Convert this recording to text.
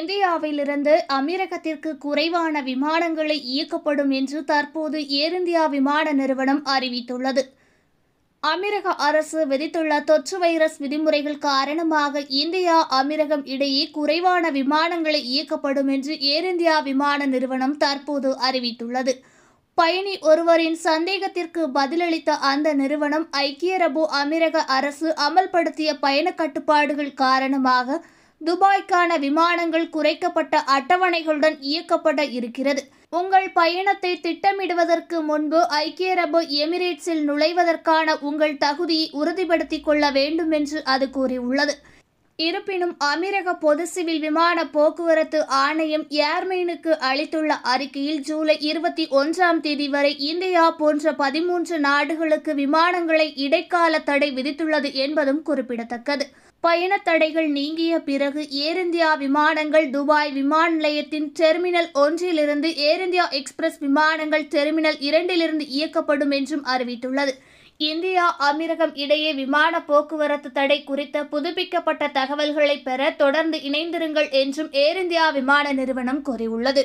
இந்தியாவிலிருந்து அமீரகத்திற்கு குறைவான விமானங்களை இயக்கப்படும் என்று தற்போது ஏர் இந்தியா விமான நிறுவனம் அறிவித்துள்ளது அமீரக அரசு விதித்துள்ள தொற்று வைரஸ் விதிமுறைகள் காரணமாக இந்தியா அமீரகம் இடையே குறைவான விமானங்களை இயக்கப்படும் என்று ஏர் இந்தியா விமான நிறுவனம் தற்போது அறிவித்துள்ளது பயணி ஒருவரின் சந்தேகத்திற்கு பதிலளித்த அந்த நிறுவனம் ஐக்கிய அரபு அமீரக அரசு அமல்படுத்திய பயண கட்டுப்பாடுகள் காரணமாக துபாய்க்கான விமானங்கள் குறைக்கப்பட்ட அட்டவணைகளுடன் இயக்கப்பட இருக்கிறது உங்கள் பயணத்தை திட்டமிடுவதற்கு முன்பு ஐக்கிய அரபு எமிரேட்ஸில் நுழைவதற்கான உங்கள் தகுதியை உறுதிப்படுத்திக் கொள்ள வேண்டும் என்று அது கூறியுள்ளது இருப்பினும் அமீரக பொது சிவில் விமான போக்குவரத்து ஆணையம் ஏர்மெயினுக்கு அளித்துள்ள அறிக்கையில் ஜூலை இருபத்தி ஒன்றாம் தேதி வரை இந்தியா போன்ற பதிமூன்று நாடுகளுக்கு விமானங்களை இடைக்கால தடை விதித்துள்ளது என்பதும் குறிப்பிடத்தக்கது பயண தடைகள் நீங்கிய பிறகு ஏர் இந்தியா விமானங்கள் துபாய் விமான நிலையத்தின் டெர்மினல் ஒன்றிலிருந்து ஏர் இந்தியா எக்ஸ்பிரஸ் விமானங்கள் டெர்மினல் இரண்டிலிருந்து இயக்கப்படும் என்றும் அறிவித்துள்ளது இந்தியா அமீரகம் இடையே விமான போக்குவரத்து தடை குறித்த புதுப்பிக்கப்பட்ட தகவல்களை பெற தொடர்ந்து இணைந்திருங்கள் என்றும் ஏர் இந்தியா விமான நிறுவனம் கூறியுள்ளது